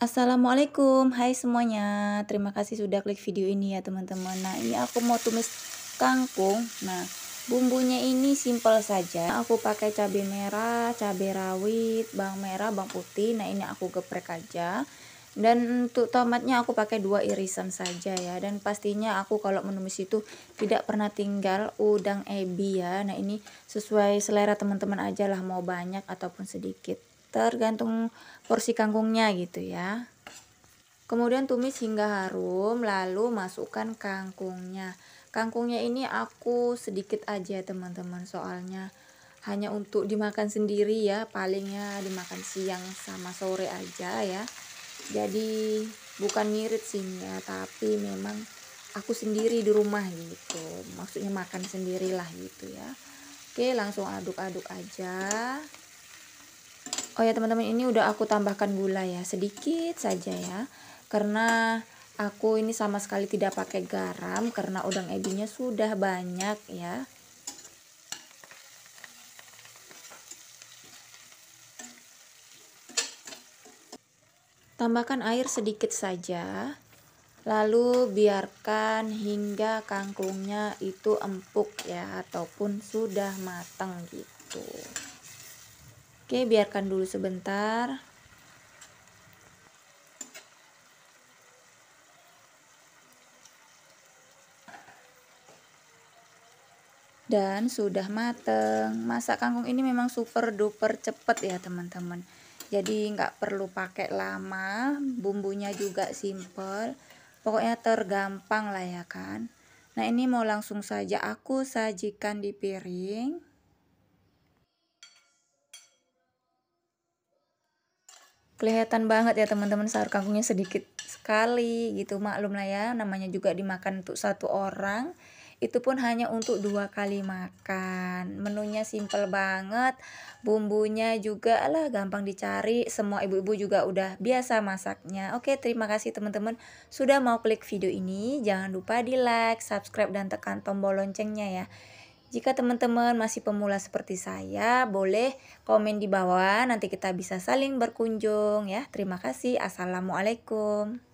Assalamualaikum, hai semuanya. Terima kasih sudah klik video ini ya teman-teman. Nah ini aku mau tumis kangkung. Nah bumbunya ini simple saja. Aku pakai cabai merah, cabai rawit, bawang merah, bawang putih. Nah ini aku geprek aja. Dan untuk tomatnya aku pakai dua irisan saja ya. Dan pastinya aku kalau menumis itu tidak pernah tinggal udang ebi ya. Nah ini sesuai selera teman-teman aja lah mau banyak ataupun sedikit tergantung porsi kangkungnya gitu ya kemudian tumis hingga harum lalu masukkan kangkungnya kangkungnya ini aku sedikit aja teman-teman soalnya hanya untuk dimakan sendiri ya palingnya dimakan siang sama sore aja ya jadi bukan ngirit sih ya tapi memang aku sendiri di rumah gitu maksudnya makan sendirilah gitu ya oke langsung aduk-aduk aja Oh ya teman-teman ini udah aku tambahkan gula ya sedikit saja ya karena aku ini sama sekali tidak pakai garam karena udang ebinya sudah banyak ya Tambahkan air sedikit saja lalu biarkan hingga kangkungnya itu empuk ya ataupun sudah matang gitu Oke, biarkan dulu sebentar. dan sudah mateng masak kangkung ini memang super duper cepet ya teman-teman jadi nggak perlu pakai lama bumbunya juga simple pokoknya tergampang lah ya kan nah ini mau langsung saja aku sajikan di piring kelihatan banget ya teman-teman sayur kangkungnya sedikit sekali gitu maklum lah ya namanya juga dimakan untuk satu orang itu pun hanya untuk dua kali makan menunya simple banget bumbunya juga lah gampang dicari semua ibu-ibu juga udah biasa masaknya oke terima kasih teman-teman sudah mau klik video ini jangan lupa di like subscribe dan tekan tombol loncengnya ya jika teman-teman masih pemula seperti saya, boleh komen di bawah. Nanti kita bisa saling berkunjung ya. Terima kasih. Assalamualaikum.